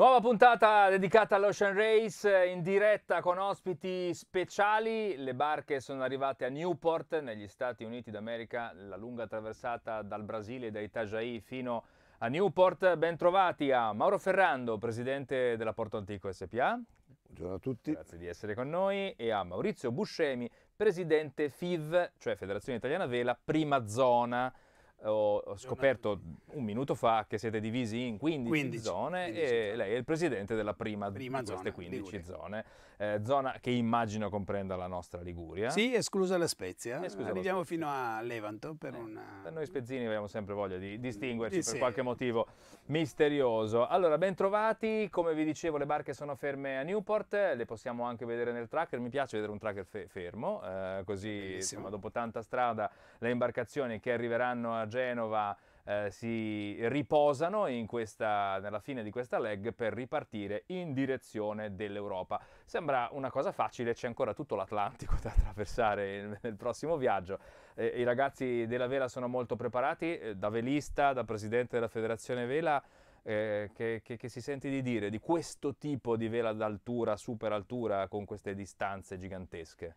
Nuova puntata dedicata all'Ocean Race eh, in diretta con ospiti speciali. Le barche sono arrivate a Newport negli Stati Uniti d'America, la lunga traversata dal Brasile e dai Tajai fino a Newport. Bentrovati a Mauro Ferrando, presidente della Porto Antico SPA. Buongiorno a tutti. Grazie di essere con noi e a Maurizio Buscemi, presidente FIV, cioè Federazione Italiana Vela, prima zona ho scoperto un minuto fa che siete divisi in 15, 15 zone 15 e zone. lei è il presidente della prima, prima di queste 15 Liguria. zone, eh, zona che immagino comprenda la nostra Liguria. Sì, esclusa la Spezia. Esclusa Arriviamo fino a Levanto per eh, una... Per noi spezzini abbiamo sempre voglia di distinguerci di per qualche motivo misterioso. Allora, ben trovati, come vi dicevo le barche sono ferme a Newport, le possiamo anche vedere nel tracker, mi piace vedere un tracker fe- fermo, eh, così insomma, dopo tanta strada le imbarcazioni che arriveranno a Genova eh, si riposano questa, nella fine di questa leg per ripartire in direzione dell'Europa. Sembra una cosa facile, c'è ancora tutto l'Atlantico da attraversare nel prossimo viaggio. Eh, I ragazzi della Vela sono molto preparati, eh, da velista, da presidente della Federazione Vela. Eh, che, che, che, si sente di dire di questo tipo di vela d'altura, super altura, con queste distanze gigantesche?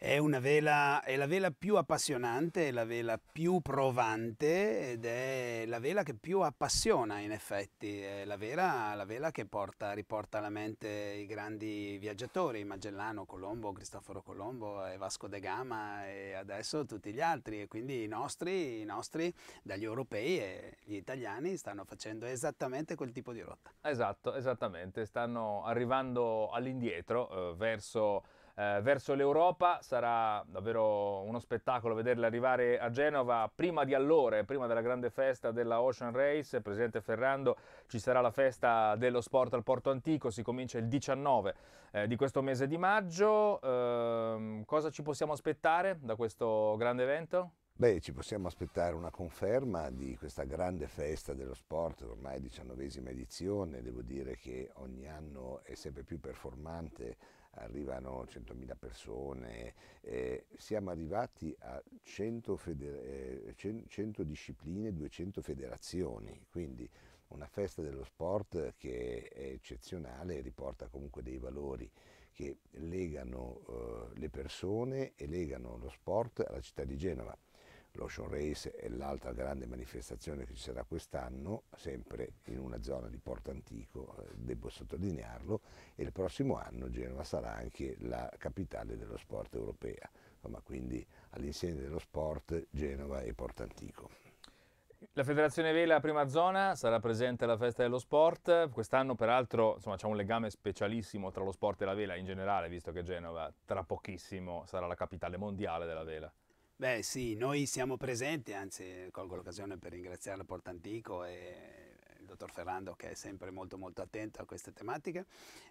È, vela, è la vela più appassionante, è la vela più provante ed è la vela che più appassiona in effetti, è la vela, la vela che porta, riporta alla mente i grandi viaggiatori, Magellano, Colombo, Cristoforo Colombo e Vasco de Gama e adesso tutti gli altri e quindi i nostri, i nostri dagli europei e gli italiani stanno facendo esattamente quel tipo di rotta. Esatto, esattamente, stanno arrivando all'indietro eh, verso eh, verso l'Europa. Sarà davvero uno spettacolo vederla arrivare a Genova prima di allora, prima della grande festa della Ocean Race. Presidente Ferrando, ci sarà la festa dello sport al Porto Antico, si comincia il 19 eh, di questo mese di maggio. Eh, cosa ci possiamo aspettare da questo grande evento? Beh, ci possiamo aspettare una conferma di questa grande festa dello sport, ormai diciannovesima edizione, devo dire che ogni anno è sempre più performante arrivano 100.000 persone, eh, siamo arrivati a 100, 100, eh, discipline, 200 federazioni, quindi una festa dello sport che è eccezionale e riporta comunque dei valori che legano eh, le persone e legano lo sport alla città di Genova l'Ocean Race è l'altra grande manifestazione che ci sarà quest'anno, sempre in una zona di Porto Antico, eh, devo sottolinearlo, e il prossimo anno Genova sarà anche la capitale dello sport europea, Insomma, quindi all'insieme dello sport Genova e Porto Antico. La Federazione Vela Prima Zona sarà presente alla Festa dello Sport, quest'anno peraltro c'è un legame specialissimo tra lo sport e la vela in generale, visto che Genova tra pochissimo sarà la capitale mondiale della vela. Beh sì, noi siamo presenti, anzi colgo l'occasione per ringraziare Porto Antico e il dottor Ferrando che è sempre molto molto attento a queste tematiche.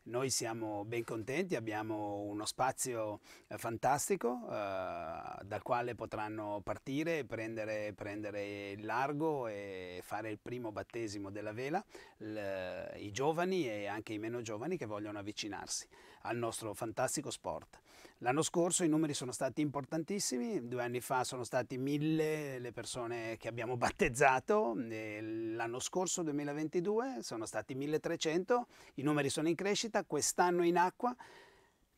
Noi siamo ben contenti, abbiamo uno spazio eh, fantastico eh, dal quale potranno partire, prendere, prendere, il largo e fare il primo battesimo della vela l, i giovani e anche i meno giovani che vogliono avvicinarsi al nostro fantastico sport. L'anno scorso i numeri sono stati importantissimi, due anni fa sono stati mille le persone che abbiamo battezzato, l'anno scorso 2022 sono stati 1300, i numeri sono in crescita, quest'anno in acqua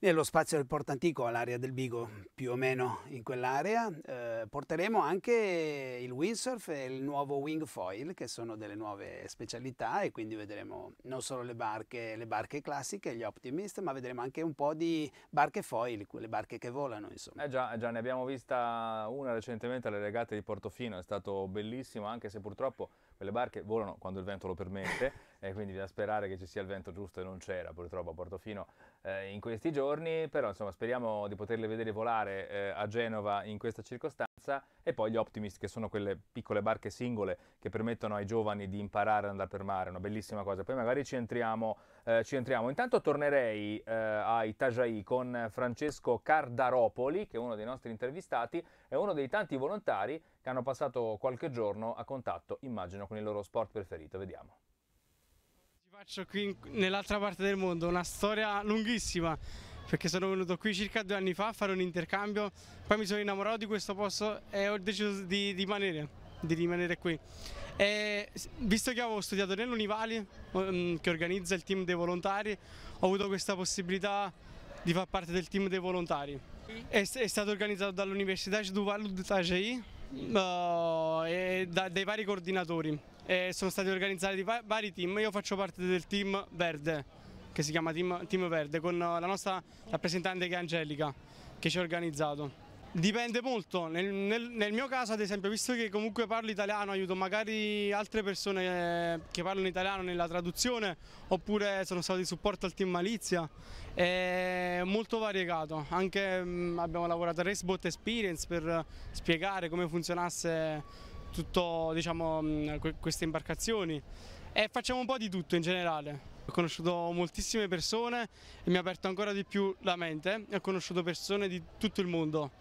nello spazio del Porto Antico, all'area del Bigo, più o meno in quell'area, eh, porteremo anche il windsurf e il nuovo wing foil, che sono delle nuove specialità e quindi vedremo non solo le barche, le barche classiche, gli optimist, ma vedremo anche un po' di barche foil, quelle barche che volano insomma. Eh già, eh già ne abbiamo vista una recentemente alle regate di Portofino, è stato bellissimo anche se purtroppo quelle barche volano quando il vento lo permette e quindi da sperare che ci sia il vento giusto e non c'era purtroppo a Portofino eh, in questi giorni, però insomma speriamo di poterle vedere volare eh, a Genova in questa circostanza e poi gli Optimist che sono quelle piccole barche singole che permettono ai giovani di imparare ad andare per mare, una bellissima cosa, poi magari ci entriamo, eh, ci entriamo. intanto tornerei eh, ai Tajai con Francesco Cardaropoli che è uno dei nostri intervistati, e uno dei tanti volontari che hanno passato qualche giorno a contatto immagino con il loro sport preferito, vediamo. Faccio qui nell'altra parte del mondo una storia lunghissima perché sono venuto qui circa due anni fa a fare un intercambio, poi mi sono innamorato di questo posto e ho deciso di, di rimanere, di rimanere qui. E visto che avevo studiato nell'Univali, mm, che organizza il team dei volontari, ho avuto questa possibilità di far parte del team dei volontari. È, è stato organizzato dall'Università Jduvalud Tajei uh, e da, dai vari coordinatori e sono stati organizzati vari team, io faccio parte del team verde che si chiama Team, team Verde con la nostra rappresentante che è Angelica che ci ha organizzato. Dipende molto, nel, nel, nel, mio caso ad esempio, visto che comunque parlo italiano, aiuto magari altre persone eh, che parlano italiano nella traduzione oppure sono stato di supporto al team Malizia, è molto variegato, anche mm, abbiamo lavorato a Racebot Experience per spiegare come funzionasse tutte diciamo, mm, queste imbarcazioni e facciamo un po' di tutto in generale. Ho conosciuto moltissime persone e mi ha aperto ancora di più la mente, ho conosciuto persone di tutto il mondo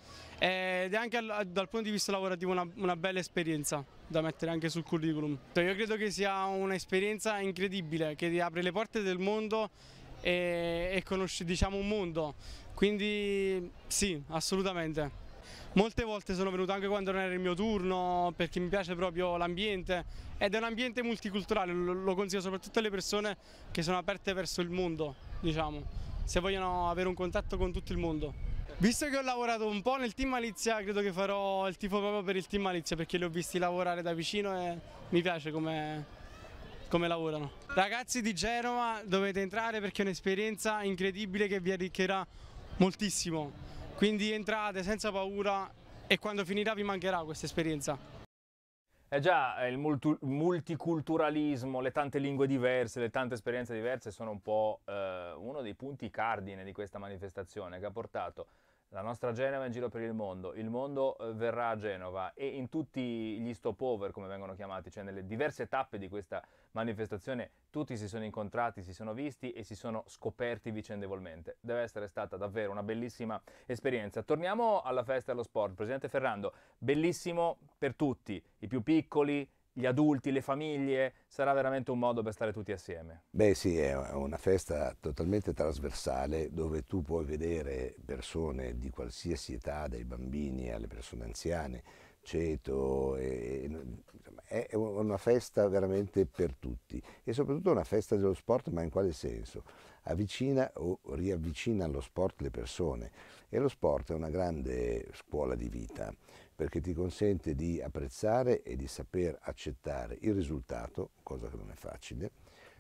ed è anche dal punto di vista lavorativo una, una bella esperienza da mettere anche sul curriculum. Cioè, io credo che sia un'esperienza incredibile che ti apre le porte del mondo e, e conosci diciamo, un mondo, quindi sì, assolutamente molte volte sono venuto anche quando non era il mio turno perché mi piace proprio l'ambiente ed è un ambiente multiculturale, lo consiglio soprattutto alle persone che sono aperte verso il mondo, diciamo, se vogliono avere un contatto con tutto il mondo. Visto che ho lavorato un po' nel team Malizia, credo che farò il tifo proprio per il team Malizia perché li ho visti lavorare da vicino e mi piace come, come lavorano. Ragazzi di Genova dovete entrare perché è un'esperienza incredibile che vi arricchirà moltissimo. Quindi entrate senza paura e quando finirà vi mancherà questa esperienza. Eh già, eh, il multiculturalismo, le tante lingue diverse, le tante esperienze diverse sono un po' eh, uno dei punti cardine di questa manifestazione che ha portato la nostra Genova è in giro per il mondo, il mondo eh, verrà a Genova e in tutti gli stopover, come vengono chiamati, cioè nelle diverse tappe di questa manifestazione, tutti si sono incontrati, si sono visti e si sono scoperti vicendevolmente. Deve essere stata davvero una bellissima esperienza. Torniamo alla festa e allo sport. Presidente Ferrando, bellissimo per tutti, i più piccoli, gli adulti, le famiglie, sarà veramente un modo per stare tutti assieme. Beh sì, è una festa totalmente trasversale dove tu puoi vedere persone di qualsiasi età, dai bambini alle persone anziane, ceto, e, è una festa veramente per tutti e soprattutto una festa dello sport, ma in quale senso? Avvicina o riavvicina allo sport le persone e lo sport è una grande scuola di vita perché ti consente di apprezzare e di saper accettare il risultato, cosa che non è facile,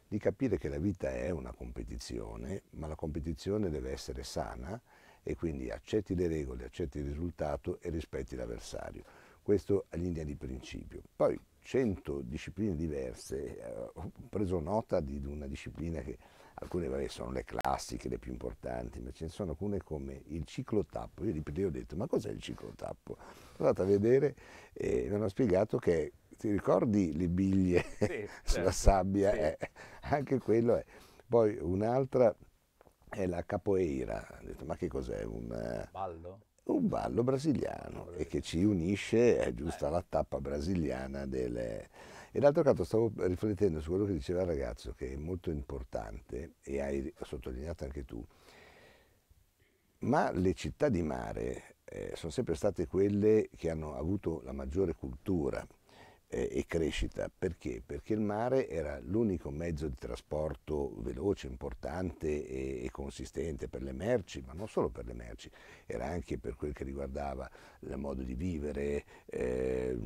di capire che la vita è una competizione, ma la competizione deve essere sana e quindi accetti le regole, accetti il risultato e rispetti l'avversario. Questo a linea di principio. Poi 100 discipline diverse, eh, ho preso nota di una disciplina che alcune vabbè, sono le classiche, le più importanti, ma ce ne sono alcune come il ciclotappo. Io gli ho detto, ma cos'è il ciclotappo? Sono andato a vedere e mi hanno spiegato che, ti ricordi le biglie sì, certo. sulla sabbia? Sì. Eh, anche quello è. Poi un'altra è la capoeira. Ho detto, ma che cos'è? Un eh, ballo? Un ballo brasiliano e che ci unisce, è eh. giusta eh. la tappa brasiliana delle e d'altro canto stavo riflettendo su quello che diceva il ragazzo, che è molto importante, e hai sottolineato anche tu, ma le città di mare eh, sono sempre state quelle che hanno avuto la maggiore cultura, e crescita. Perché? Perché il mare era l'unico mezzo di trasporto veloce, importante e, e, consistente per le merci, ma non solo per le merci, era anche per quel che riguardava il modo di vivere, eh,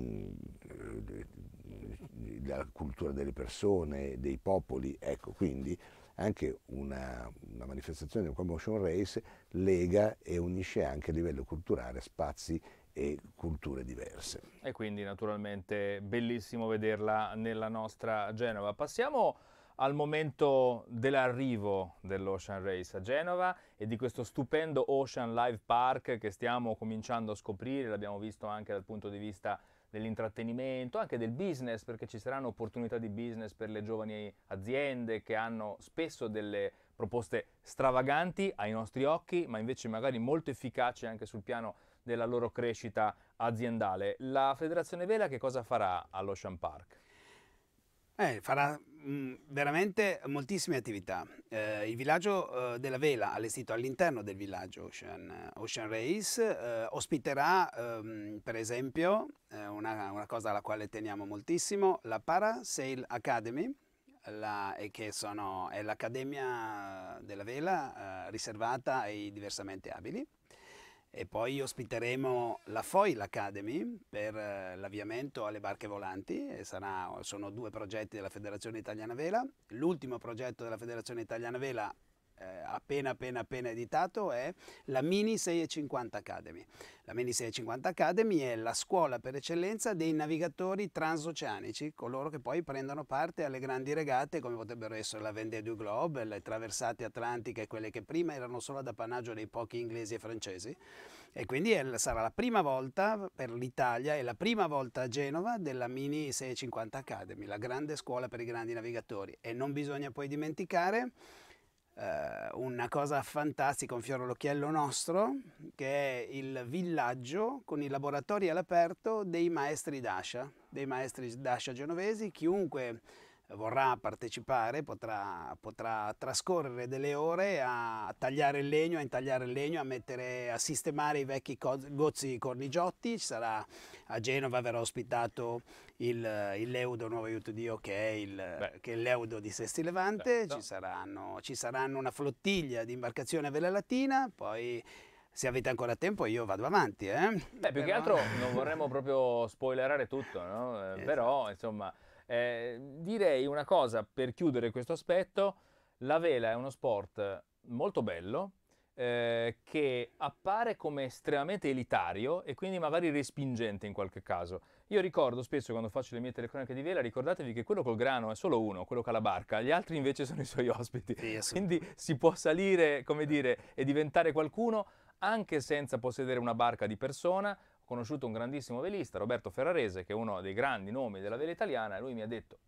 la cultura delle persone, dei popoli. Ecco, quindi anche una, una manifestazione del Commotion Race lega e unisce anche a livello culturale spazi e culture diverse. E quindi naturalmente bellissimo vederla nella nostra Genova. Passiamo al momento dell'arrivo dell'Ocean Race a Genova e di questo stupendo Ocean Live Park che stiamo cominciando a scoprire, l'abbiamo visto anche dal punto di vista dell'intrattenimento, anche del business, perché ci saranno opportunità di business per le giovani aziende che hanno spesso delle proposte stravaganti ai nostri occhi, ma invece magari molto efficaci anche sul piano della loro crescita aziendale. La Federazione Vela che cosa farà all'Ocean Park? Eh, farà mh, mm, veramente moltissime attività. Eh, il villaggio eh, della vela, allestito all'interno del villaggio Ocean, eh, Ocean Race, eh, ospiterà ehm, per esempio eh, una, una, cosa alla quale teniamo moltissimo, la Parasail Academy, la, che sono, è l'accademia della vela riservata ai diversamente abili e poi ospiteremo la Foil Academy per eh, l'avviamento alle barche volanti, sarà, sono due progetti della Federazione Italiana Vela, l'ultimo progetto della Federazione Italiana Vela eh, appena appena appena editato è la Mini 650 Academy. La Mini 650 Academy è la scuola per eccellenza dei navigatori transoceanici, coloro che poi prendono parte alle grandi regate come potrebbero essere la Vendée du Globe, le traversate atlantiche, quelle che prima erano solo ad appannaggio dei pochi inglesi e francesi e quindi è, sarà la prima volta per l'Italia e la prima volta a Genova della Mini 650 Academy, la grande scuola per i grandi navigatori e non bisogna poi dimenticare eh, una cosa fantastica, un fiore all'occhiello nostro, che è il villaggio con i laboratori all'aperto dei maestri d'ascia, dei maestri d'ascia genovesi, chiunque vorrà partecipare potrà, potrà trascorrere delle ore a tagliare il legno, a intagliare il legno, a, mettere, a sistemare i vecchi gozzi cornigiotti. Ci sarà a Genova, verrà ospitato il, il Leudo Nuovo Aiuto Dio che è il, che è il Leudo di Sesti Levante, certo. ci saranno, ci saranno una flottiglia di imbarcazioni a vela latina, poi se avete ancora tempo io vado avanti. Eh? Beh, più però... che altro non vorremmo proprio spoilerare tutto, no? esatto. però insomma eh, direi una cosa per chiudere questo aspetto, la vela è uno sport molto bello eh, che appare come estremamente elitario e quindi magari respingente in qualche caso. Io ricordo spesso quando faccio le mie telecronache di vela, ricordatevi che quello col grano è solo uno, quello che ha la barca, gli altri invece sono i suoi ospiti. Sì, quindi si può salire, come dire, e diventare qualcuno anche senza possedere una barca di persona, conosciuto un grandissimo velista, Roberto Ferrarese, che è uno dei grandi nomi della vela italiana, e lui mi ha detto,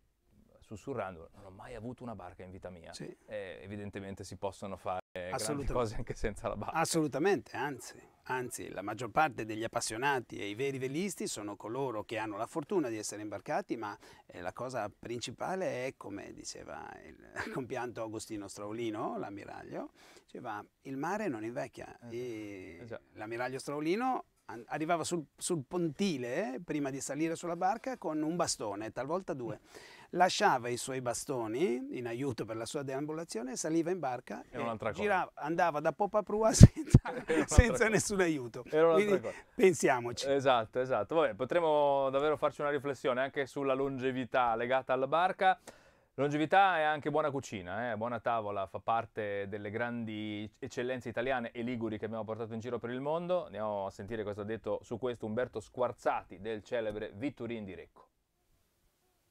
sussurrando, non ho mai avuto una barca in vita mia. Sì. Eh, evidentemente si possono fare grandi cose anche senza la barca. Assolutamente, anzi, anzi, la maggior parte degli appassionati e i veri velisti sono coloro che hanno la fortuna di essere imbarcati, ma eh, la cosa principale è, come diceva il compianto Agostino Straulino, l'ammiraglio, diceva il mare non invecchia. Eh, eh l'ammiraglio Straulino arrivava sul, sul pontile eh, prima di salire sulla barca con un bastone, talvolta due. Mm. Lasciava i suoi bastoni in aiuto per la sua deambulazione, saliva in barca e girava, andava da poppa prua senza, senza nessun aiuto. Quindi, pensiamoci. Esatto, esatto. Vabbè, potremmo davvero farci una riflessione anche sulla longevità legata alla barca. Longevità e anche buona cucina, eh? buona tavola, fa parte delle grandi eccellenze italiane e liguri che abbiamo portato in giro per il mondo. Andiamo a sentire cosa ha detto su questo Umberto Squarzati del celebre Vitturin di Recco.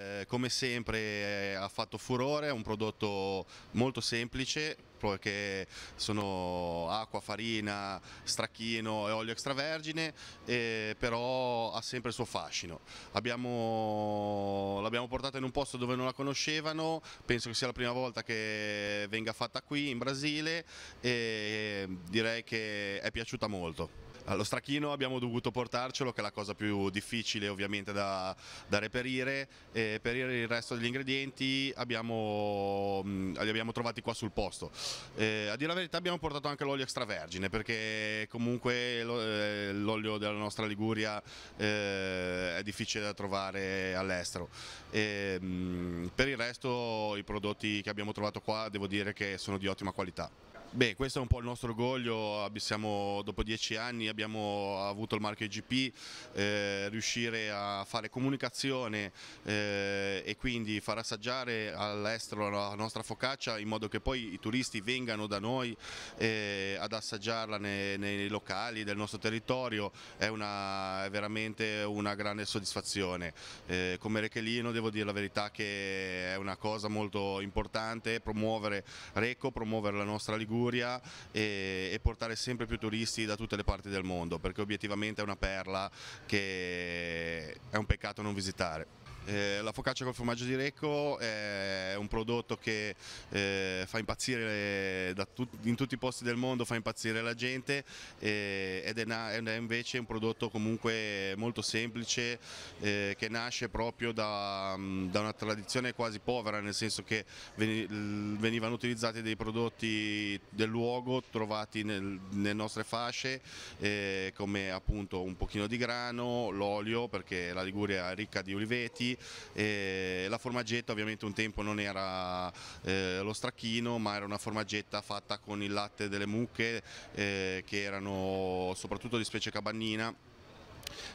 Eh, come sempre eh, ha fatto furore, è un prodotto molto semplice perché sono acqua, farina, stracchino e olio extravergine, eh, però ha sempre il suo fascino. l'abbiamo portata in un posto dove non la conoscevano, penso che sia la prima volta che venga fatta qui in Brasile e direi che è piaciuta molto. Allo strachino abbiamo dovuto portarcelo che è la cosa più difficile ovviamente da, da reperire e per il resto degli ingredienti abbiamo, li abbiamo trovati qua sul posto. Eh, a dire la verità abbiamo portato anche l'olio extravergine perché comunque eh, l'olio della nostra Liguria eh, è difficile da trovare all'estero. per il resto i prodotti che abbiamo trovato qua devo dire che sono di ottima qualità. Beh, questo è un po' il nostro orgoglio, Siamo, dopo dieci anni abbiamo avuto il marchio IGP, eh, riuscire a fare comunicazione eh, e quindi far assaggiare all'estero la nostra focaccia in modo che poi i turisti vengano da noi eh, ad assaggiarla nei, nei, locali del nostro territorio, è, una, è veramente una grande soddisfazione. Eh, come Rechelino devo dire la verità che è una cosa molto importante promuovere Recco, promuovere la nostra Liguria Liguria e, e, portare sempre più turisti da tutte le parti del mondo perché obiettivamente è una perla che è un peccato non visitare. Eh, la focaccia col formaggio di Recco è un prodotto che eh, fa impazzire tut in tutti i posti del mondo, fa impazzire la gente eh, ed è, è, invece un prodotto comunque molto semplice eh, che nasce proprio da, mm, da, una tradizione quasi povera, nel senso che venivano utilizzati dei prodotti del luogo trovati nel, nelle nostre fasce eh, come appunto un pochino di grano, l'olio perché la Liguria è ricca di oliveti lì, la formaggetta ovviamente un tempo non era eh, lo stracchino ma era una formaggetta fatta con il latte delle mucche eh, che erano soprattutto di specie cabannina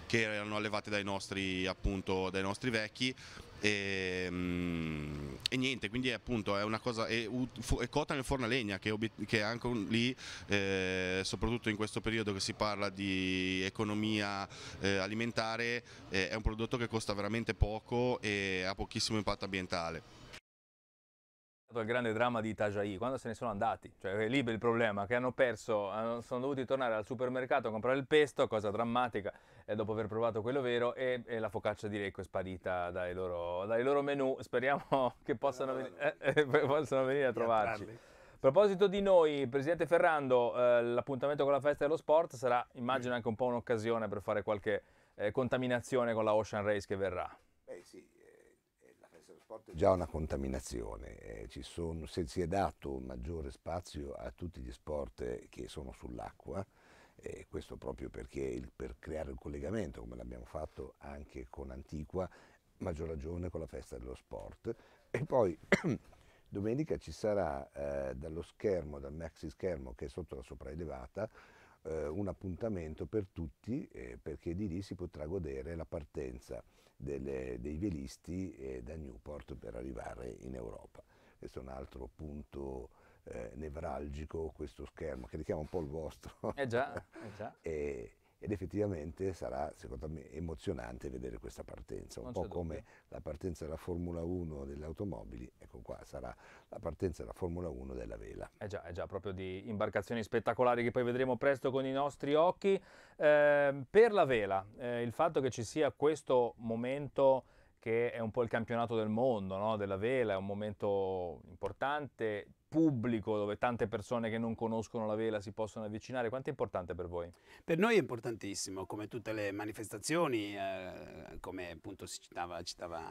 che erano allevate dai nostri, appunto, dai nostri vecchi e, ehm, e, niente, quindi è appunto è una cosa. E, e Cotan e legna che, che anche lì, eh, soprattutto in questo periodo che si parla di economia eh, alimentare, eh, è un prodotto che costa veramente poco e ha pochissimo impatto ambientale il grande dramma di Tajai, quando se ne sono andati, cioè è lì il problema, che hanno perso, sono dovuti tornare al supermercato a comprare il pesto, cosa drammatica, e eh, dopo aver provato quello vero, e, e la focaccia di Recco è sparita dai loro, dai loro menu, speriamo che possano, eh, eh, possano venire a trovarci. A proposito di noi, Presidente Ferrando, eh, l'appuntamento con la festa dello sport sarà, immagino, anche un po' un'occasione per fare qualche eh, contaminazione con la Ocean Race che verrà. Beh sì, sport è già una contaminazione, eh, sono, se si è dato maggiore spazio a tutti gli sport che sono sull'acqua, eh, questo proprio perché il, per creare un collegamento, come l'abbiamo fatto anche con Antiqua, maggior ragione con la festa dello sport. E poi domenica ci sarà eh, dallo schermo, dal maxi schermo che è sotto la sopraelevata, eh, un appuntamento per tutti eh, perché di lì si potrà godere la partenza delle, dei velisti eh, da Newport per arrivare in Europa. Questo è un altro punto eh, nevralgico, questo schermo, che richiama un po' il vostro. Eh già, eh già. e, ed effettivamente sarà secondo me emozionante vedere questa partenza, un non po' come dubbio. la partenza della Formula 1 delle automobili, ecco qua sarà la partenza della Formula 1 della vela. Eh già, è eh già proprio di imbarcazioni spettacolari che poi vedremo presto con i nostri occhi. Eh, per la vela, eh, il fatto che ci sia questo momento che è un po' il campionato del mondo, no? della vela, è un momento importante, pubblico dove tante persone che non conoscono la vela si possono avvicinare, quanto è importante per voi? Per noi è importantissimo, come tutte le manifestazioni, eh, come appunto si citava, citava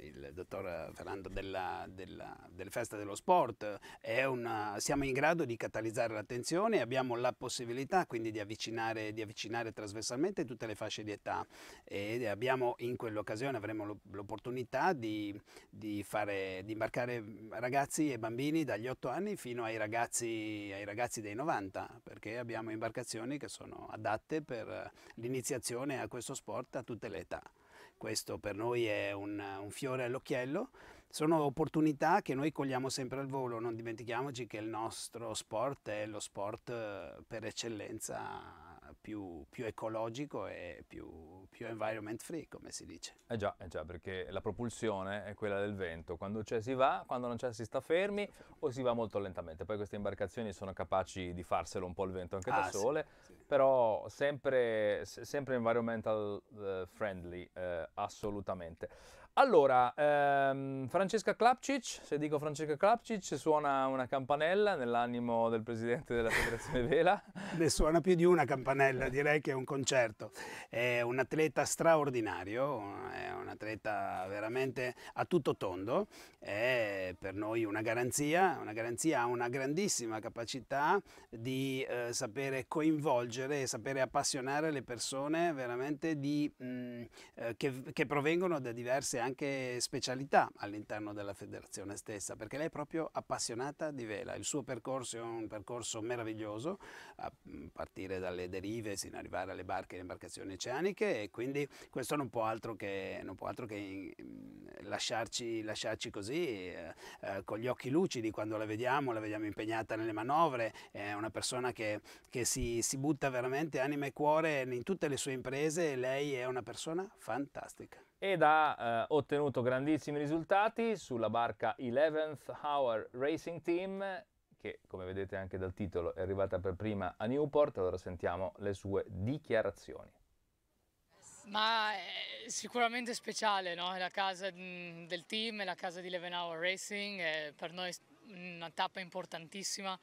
il dottor Ferrando della, della, della festa dello sport, una, siamo in grado di catalizzare l'attenzione, e abbiamo la possibilità quindi di avvicinare, di avvicinare trasversalmente tutte le fasce di età e abbiamo in quell'occasione avremo l'opportunità di, di, fare, di imbarcare ragazzi e bambini da dagli 8 anni fino ai ragazzi, ai ragazzi dei 90, perché abbiamo imbarcazioni che sono adatte per eh, l'iniziazione a questo sport a tutte le età questo per noi è un, un fiore all'occhiello. Sono opportunità che noi cogliamo sempre al volo, non dimentichiamoci che il nostro sport è lo sport eh, per eccellenza più, più ecologico e più, più, environment free, come si dice. Eh già, eh già, perché la propulsione è quella del vento, quando c'è si va, quando non c'è si sta fermi o si va molto lentamente. Poi queste imbarcazioni sono capaci di farselo un po' il vento anche ah, da sole, sì, però sempre, sempre environmental eh, friendly, eh, assolutamente. Allora, ehm, Francesca Klapcic, se dico Francesca Klapcic, suona una campanella nell'animo del presidente della Federazione Vela. ne suona più di una campanella, direi che è un concerto. È un atleta straordinario, è un atleta veramente a tutto tondo, è per noi una garanzia, una garanzia ha una grandissima capacità di eh, sapere coinvolgere e sapere appassionare le persone veramente di, mh, mm, eh, che, che, provengono da diverse anche anche specialità all'interno della federazione stessa, perché lei è proprio appassionata di vela. Il suo percorso è un percorso meraviglioso, a mm, partire dalle derive sino ad arrivare alle barche e imbarcazioni oceaniche e quindi questo non può altro che, può altro che mm, lasciarci, lasciarci, così eh, eh, con gli occhi lucidi quando la vediamo, la vediamo impegnata nelle manovre, è una persona che, che si, si butta veramente anima e cuore in tutte le sue imprese e lei è una persona fantastica ed ha eh, ottenuto grandissimi risultati sulla barca 11th Hour Racing Team che come vedete anche dal titolo è arrivata per prima a Newport, allora sentiamo le sue dichiarazioni. Ma è eh, sicuramente speciale, no? è la casa mm, del team, è la casa di 11 Hour Racing, è per noi una tappa importantissima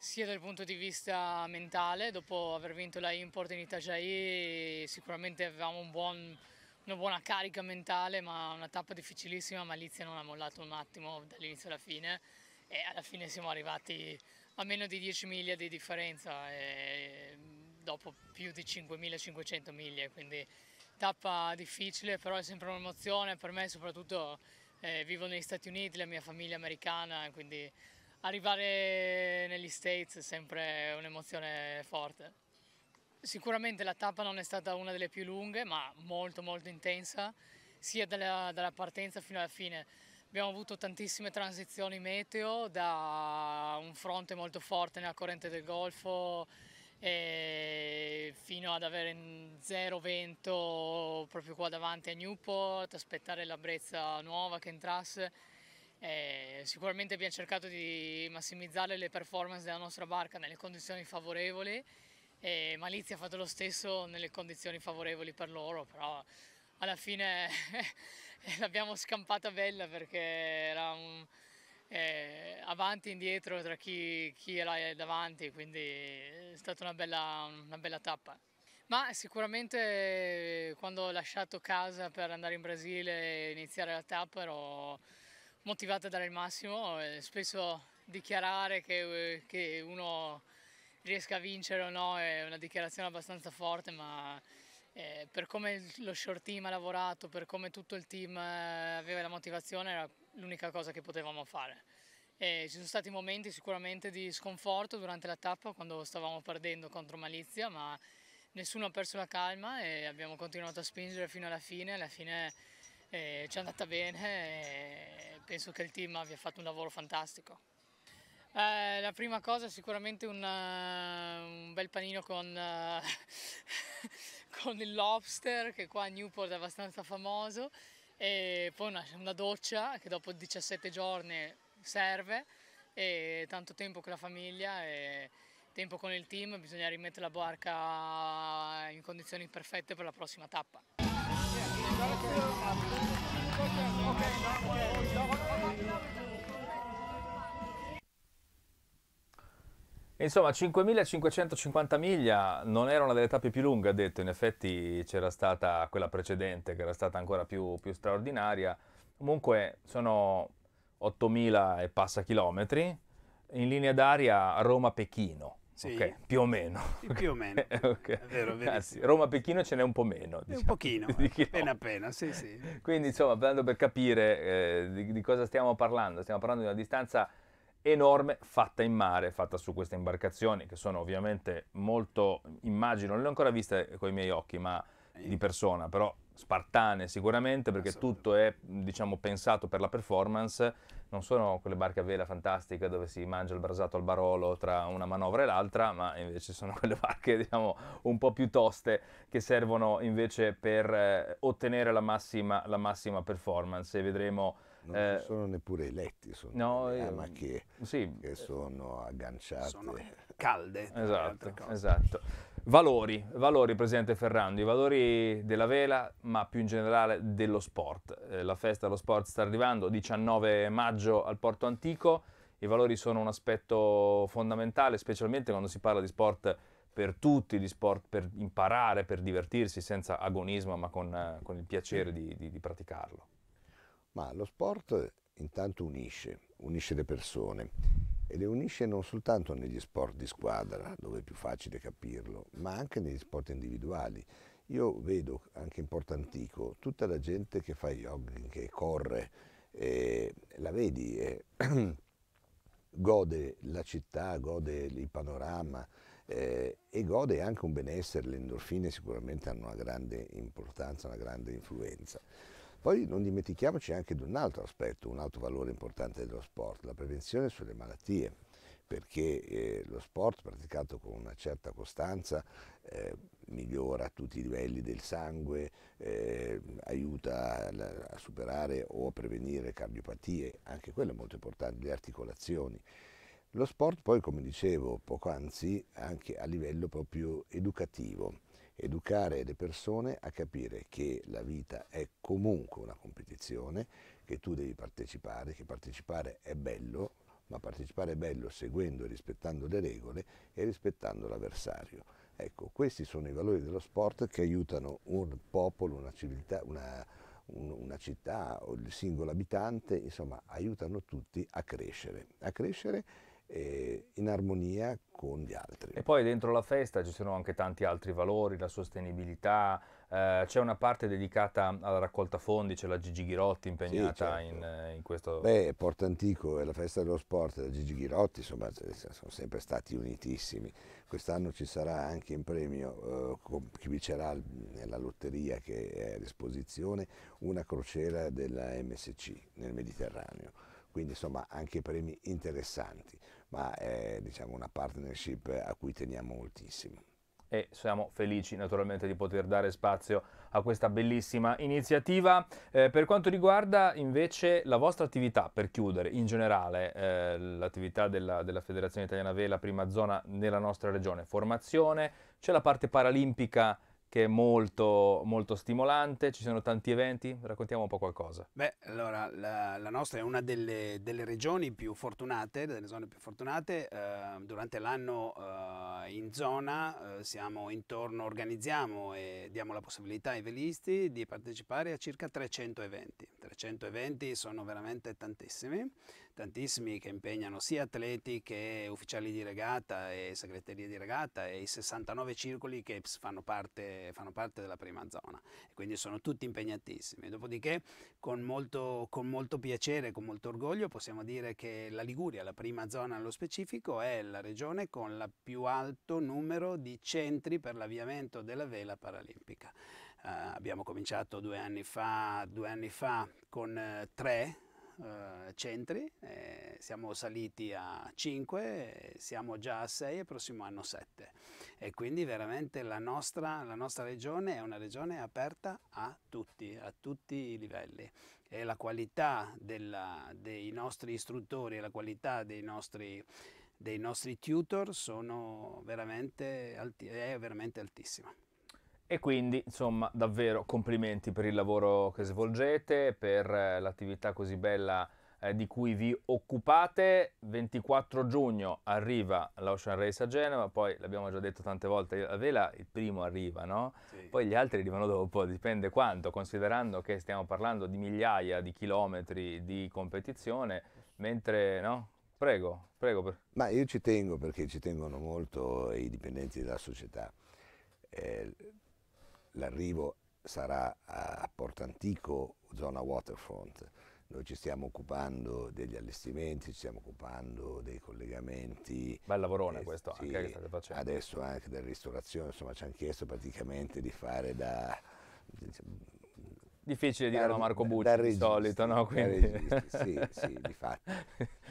sia dal punto di vista mentale, dopo aver vinto la import in Itajaí sicuramente avevamo un buon una buona carica mentale, ma una tappa difficilissima, Malizia non ha mollato un attimo dall'inizio alla fine e alla fine siamo arrivati a meno di 10 miglia di differenza dopo più di 5.500 miglia, quindi tappa difficile, però è sempre un'emozione per me, soprattutto eh, vivo negli Stati Uniti, la mia famiglia è americana, quindi arrivare negli States è sempre un'emozione forte. Sicuramente la tappa non è stata una delle più lunghe, ma molto molto intensa, sia dalla, dalla partenza fino alla fine. Abbiamo avuto tantissime transizioni meteo, da un fronte molto forte nella corrente del Golfo fino ad avere zero vento proprio qua davanti a Newport, aspettare la brezza nuova che entrasse. Eh, sicuramente abbiamo cercato di massimizzare le performance della nostra barca nelle condizioni favorevoli e Malizia ha fatto lo stesso nelle condizioni favorevoli per loro, però alla fine l'abbiamo scampata bella perché era un, eh, avanti e indietro tra chi, chi, era davanti, quindi è stata una bella, una bella tappa. Ma sicuramente quando ho lasciato casa per andare in Brasile e iniziare la tappa ero motivata a dare il massimo spesso dichiarare che, che uno riesca a vincere o no è una dichiarazione abbastanza forte, ma eh, per come lo short team ha lavorato, per come tutto il team eh, aveva la motivazione, era l'unica cosa che potevamo fare. E ci sono stati momenti sicuramente di sconforto durante la tappa quando stavamo perdendo contro Malizia, ma nessuno ha perso la calma e abbiamo continuato a spingere fino alla fine. Alla fine eh, ci è andata bene e penso che il team abbia fatto un lavoro fantastico. Eh, la prima cosa è sicuramente un, uh, un bel panino con, uh, con, il lobster che qua a Newport è abbastanza famoso e poi una, una, doccia che dopo 17 giorni serve e tanto tempo con la famiglia e tempo con il team bisogna rimettere la barca in condizioni perfette per la prossima tappa. Okay. Insomma, 5.550 miglia non era una delle tappe più lunghe, ha detto, in effetti c'era stata quella precedente che era stata ancora più, più straordinaria. Comunque sono 8.000 e passa chilometri, in linea d'aria Roma-Pechino. Sì. Okay, più o meno. Sì, più o meno. okay. vero, Anzi, Roma-Pechino ce n'è un po' meno. Diciamo, un pochino, eh, appena appena, sì, sì. Quindi insomma, per capire eh, di, di cosa stiamo parlando, stiamo parlando di una distanza enorme fatta in mare, fatta su queste imbarcazioni che sono ovviamente molto, immagino, non le ho ancora viste con i miei occhi, ma di persona, però spartane sicuramente perché tutto è diciamo pensato per la performance, non sono quelle barche a vela fantastiche dove si mangia il brasato al barolo tra una manovra e l'altra, ma invece sono quelle barche diciamo un po' più toste che servono invece per eh, ottenere la massima, la massima performance e vedremo non eh, sono neppure i letti, sono no, ma che, sì. che, sono agganciate. Sono calde. Esatto, esatto. Valori, valori, Presidente Ferrando, i valori della vela, ma più in generale dello sport. Eh, la festa dello sport sta arrivando, 19 maggio al Porto Antico. I valori sono un aspetto fondamentale, specialmente quando si parla di sport per tutti, di sport per imparare, per divertirsi senza agonismo, ma con, eh, con il piacere di, di, di praticarlo ma lo sport intanto unisce, unisce le persone e le unisce non soltanto negli sport di squadra, dove è più facile capirlo, ma anche negli sport individuali. Io vedo anche in Porto Antico tutta la gente che fa yoga, che corre, eh, la vedi, e gode la città, gode il panorama eh, e gode anche un benessere, le endorfine sicuramente hanno una grande importanza, una grande influenza. Poi non dimentichiamoci anche di un altro aspetto, un altro valore importante dello sport, la prevenzione sulle malattie, perché eh, lo sport praticato con una certa costanza eh, migliora tutti i livelli del sangue, eh, aiuta a, a superare o a prevenire cardiopatie, anche quello è molto importante, le articolazioni. Lo sport poi, come dicevo poco anzi, anche a livello proprio educativo educare le persone a capire che la vita è comunque una competizione, che tu devi partecipare, che partecipare è bello, ma partecipare è bello seguendo e rispettando le regole e rispettando l'avversario. Ecco, questi sono i valori dello sport che aiutano un popolo, una civiltà, una, una città o il singolo abitante, insomma, aiutano tutti a crescere, a crescere in armonia con gli altri. E poi dentro la festa ci sono anche tanti altri valori, la sostenibilità, eh, c'è una parte dedicata alla raccolta fondi, c'è la Gigi Ghirotti impegnata sì, certo. in, eh, in, questo... Beh, Porto Antico e la festa dello sport la Gigi Ghirotti insomma, sono sempre stati unitissimi, quest'anno ci sarà anche in premio eh, chi vincerà nella lotteria che è a disposizione una crociera della MSC nel Mediterraneo quindi insomma anche premi interessanti, ma è diciamo, una partnership a cui teniamo moltissimo e siamo felici naturalmente di poter dare spazio a questa bellissima iniziativa. Eh, per quanto riguarda invece la vostra attività, per chiudere in generale eh, l'attività della, della, Federazione Italiana Vela, prima zona nella nostra regione, formazione, c'è la parte paralimpica che è molto, molto stimolante, ci sono tanti eventi, raccontiamo un po' qualcosa. Beh, allora, la, la nostra è una delle, delle, regioni più fortunate, delle zone più fortunate, eh, durante l'anno eh, in zona eh, siamo intorno, organizziamo e diamo la possibilità ai velisti di partecipare a circa 300 eventi, 300 eventi sono veramente tantissimi, tantissimi che impegnano sia atleti che ufficiali di regata e segreterie di regata e i 69 circoli che fanno parte, fanno parte della prima zona e quindi sono tutti impegnatissimi. Dopodiché con molto, con molto piacere, con molto orgoglio possiamo dire che la Liguria, la prima zona nello specifico, è la regione con il più alto numero di centri per l'avviamento della vela paralimpica. Uh, abbiamo cominciato due anni fa, due anni fa con uh, tre eh, centri, eh, siamo saliti a 5, siamo già a 6 e prossimo anno 7 e quindi veramente la nostra, la nostra regione è una regione aperta a tutti, a tutti i livelli e la qualità della, dei nostri istruttori la qualità dei nostri dei nostri tutor sono veramente è veramente altissima. E quindi, insomma, davvero complimenti per il lavoro che svolgete, per eh, l'attività così bella eh, di cui vi occupate. 24 giugno arriva l'Ocean Race a Genova, poi l'abbiamo già detto tante volte, la vela il primo arriva, no? Sì. Poi gli altri arrivano dopo, dipende quanto, considerando che stiamo parlando di migliaia di chilometri di competizione, mentre, no? Prego, prego. Ma io ci tengo perché ci tengono molto i dipendenti della società. Eh, l'arrivo sarà a Porto Antico, zona waterfront. Noi ci stiamo occupando degli allestimenti, ci stiamo occupando dei collegamenti. Bel lavorone eh, questo sì, anche che state facendo. Adesso anche della ristorazione, insomma ci hanno chiesto praticamente di fare da... Difficile da, dire a Marco Bucci da, da di solito, no? Quindi... sì, sì, di fatto.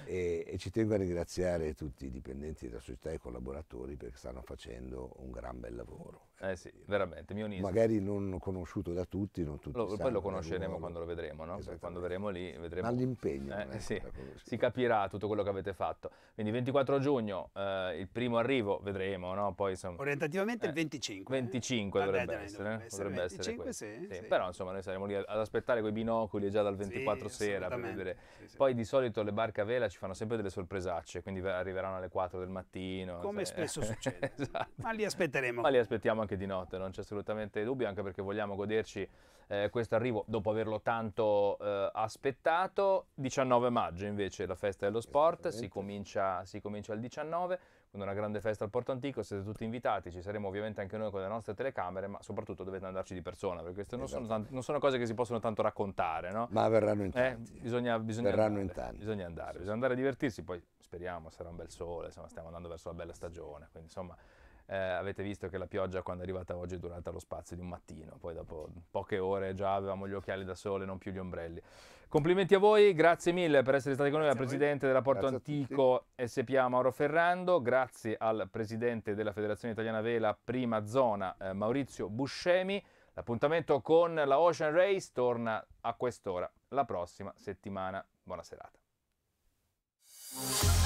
E, e ci tengo a ringraziare tutti i dipendenti della società e i collaboratori perché stanno facendo un gran bel lavoro. Eh sì, veramente, mi unisco. Magari non conosciuto da tutti, non tutti. Lo, poi lo conosceremo quando lo vedremo, no? Quando verremo lì vedremo. Ma l'impegno. Eh, sì, si capirà tutto quello che avete fatto. Quindi 24 giugno, eh, il primo arrivo, vedremo, no? Poi, insomma, Orientativamente eh, il 25. 25 Vabbè, dovrebbe, dai, essere, dovrebbe essere. Dovrebbe 25, sì, sì. Sì. Però insomma noi saremo lì ad aspettare quei binocoli già dal 24 sera per vedere. Poi di solito le barche a vela ci fanno sempre delle sorpresacce, quindi arriveranno alle 4 del mattino. Come cioè. spesso succede. esatto. Ma li aspetteremo. Ma li aspettiamo anche anche di notte, non c'è assolutamente dubbio, anche perché vogliamo goderci eh, questo arrivo dopo averlo tanto eh, aspettato. 19 maggio invece la festa dello sport, si comincia, si comincia il 19 con una grande festa al Porto Antico, siete tutti invitati, ci saremo ovviamente anche noi con le nostre telecamere, ma soprattutto dovete andarci di persona, perché queste non, esatto. sono, non sono, cose che si possono tanto raccontare, no? Ma verranno in eh, tanti. Eh, bisogna, bisogna verranno andare, in tanti. Bisogna andare, sì. bisogna andare a divertirsi, poi speriamo sarà un bel sole, insomma, stiamo andando verso la bella stagione, quindi insomma eh, avete visto che la pioggia quando è arrivata oggi è durata lo spazio di un mattino, poi dopo poche ore già avevamo gli occhiali da sole, non più gli ombrelli. Complimenti a voi, grazie mille per essere stati con noi, al Presidente della Porto grazie Antico SPA Mauro Ferrando, grazie al Presidente della Federazione Italiana Vela Prima Zona eh, Maurizio Buscemi. L'appuntamento con la Ocean Race torna a quest'ora la prossima settimana. Buona serata.